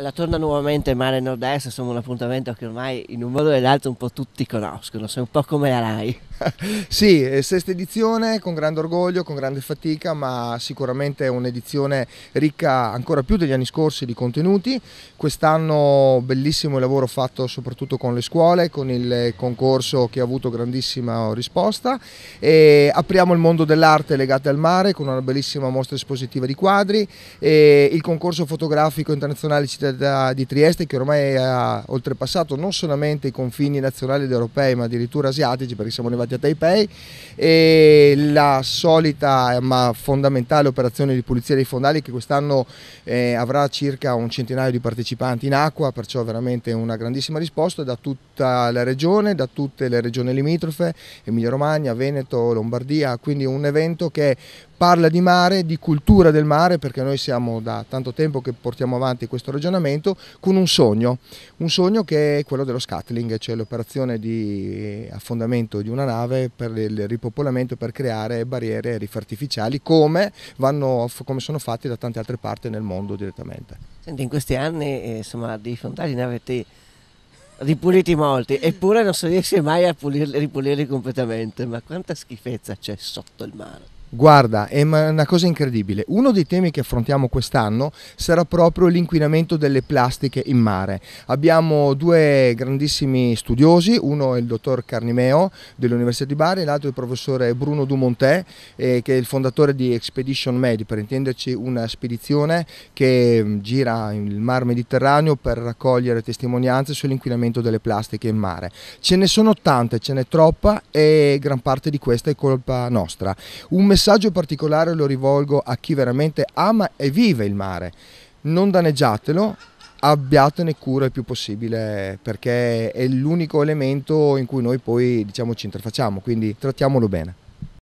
La torna nuovamente Mare Nord-Est, insomma un appuntamento che ormai in un modo o nell'altro un po' tutti conoscono, sei un po' come la RAI. sì, eh, sesta edizione con grande orgoglio, con grande fatica, ma sicuramente un'edizione ricca ancora più degli anni scorsi di contenuti. Quest'anno bellissimo il lavoro fatto soprattutto con le scuole, con il concorso che ha avuto grandissima risposta. E apriamo il mondo dell'arte legata al mare con una bellissima mostra espositiva di quadri e il concorso fotografico internazionale Città di Trieste che ormai ha oltrepassato non solamente i confini nazionali ed europei ma addirittura asiatici perché siamo arrivati a Taipei e la solita ma fondamentale operazione di pulizia dei fondali che quest'anno eh, avrà circa un centinaio di partecipanti in acqua, perciò veramente una grandissima risposta da tutta la regione, da tutte le regioni limitrofe, Emilia Romagna, Veneto, Lombardia, quindi un evento che parla di mare, di cultura del mare, perché noi siamo da tanto tempo che portiamo avanti questo ragionamento, con un sogno, un sogno che è quello dello scuttling, cioè l'operazione di eh, affondamento di una nave per il ripopolamento, per creare barriere rif artificiali, come, vanno, come sono fatti da tante altre parti nel mondo direttamente. Senti, in questi anni eh, insomma, di fondali ne avete ripuliti molti, eppure non si riesce mai a pulirli, ripulirli completamente, ma quanta schifezza c'è sotto il mare? Guarda, è una cosa incredibile. Uno dei temi che affrontiamo quest'anno sarà proprio l'inquinamento delle plastiche in mare. Abbiamo due grandissimi studiosi, uno è il dottor Carnimeo dell'Università di Bari, l'altro è il professore Bruno Dumontè, eh, che è il fondatore di Expedition Med, per intenderci una spedizione che mm, gira il mar Mediterraneo per raccogliere testimonianze sull'inquinamento delle plastiche in mare. Ce ne sono tante, ce n'è troppa e gran parte di questa è colpa nostra. Un messaggio particolare lo rivolgo a chi veramente ama e vive il mare. Non danneggiatelo, abbiatene cura il più possibile perché è l'unico elemento in cui noi poi diciamo, ci interfacciamo, quindi trattiamolo bene.